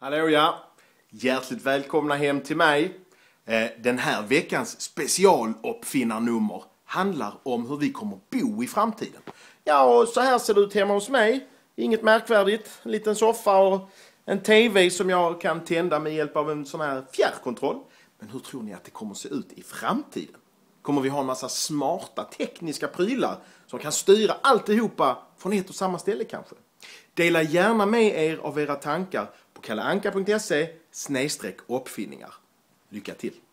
Hallå ja! Hjärtligt välkomna hem till mig. Eh, den här veckans specialuppfinnarnummer handlar om hur vi kommer bo i framtiden. Ja, och så här ser det ut hemma hos mig. Inget märkvärdigt. En liten soffa och en TV som jag kan tända med hjälp av en sån här fjärrkontroll. Men hur tror ni att det kommer se ut i framtiden? Kommer vi ha en massa smarta tekniska prylar som kan styra alltihopa från ett och samma ställe kanske? Dela gärna med er av era tankar på kalleanka.se snedstreck uppfinningar. Lycka till!